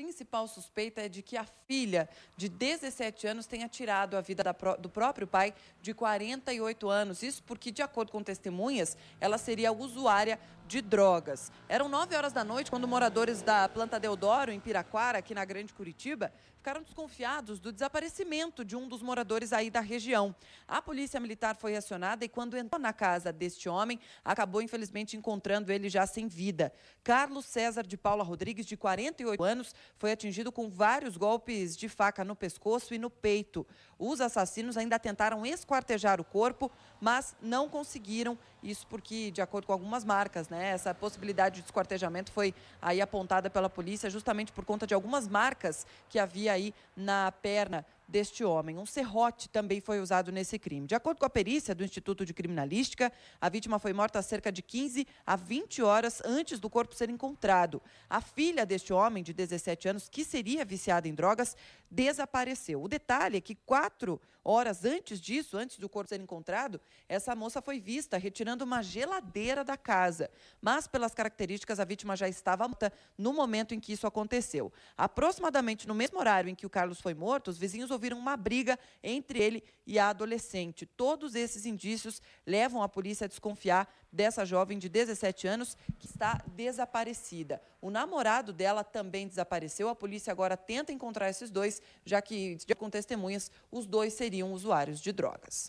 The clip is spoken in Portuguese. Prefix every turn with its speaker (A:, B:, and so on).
A: principal suspeita é de que a filha de 17 anos tenha tirado a vida do próprio pai de 48 anos. Isso porque, de acordo com testemunhas, ela seria usuária de drogas. Eram 9 horas da noite quando moradores da planta Deodoro, em Piraquara, aqui na Grande Curitiba, ficaram desconfiados do desaparecimento de um dos moradores aí da região. A polícia militar foi acionada e, quando entrou na casa deste homem, acabou, infelizmente, encontrando ele já sem vida. Carlos César de Paula Rodrigues, de 48 anos, foi atingido com vários golpes de faca no pescoço e no peito. Os assassinos ainda tentaram esquartejar o corpo, mas não conseguiram. Isso porque, de acordo com algumas marcas, né, essa possibilidade de esquartejamento foi aí apontada pela polícia justamente por conta de algumas marcas que havia aí na perna deste homem. Um serrote também foi usado nesse crime. De acordo com a perícia do Instituto de Criminalística, a vítima foi morta há cerca de 15 a 20 horas antes do corpo ser encontrado. A filha deste homem, de 17 anos, que seria viciada em drogas, desapareceu. O detalhe é que quatro horas antes disso, antes do corpo ser encontrado, essa moça foi vista retirando uma geladeira da casa. Mas, pelas características, a vítima já estava morta no momento em que isso aconteceu. Aproximadamente no mesmo horário em que o Carlos foi morto, os vizinhos ouviram uma briga entre ele e a adolescente. Todos esses indícios levam a polícia a desconfiar dessa jovem de 17 anos que está desaparecida. O namorado dela também desapareceu. A polícia agora tenta encontrar esses dois, já que, com testemunhas, os dois seriam usuários de drogas.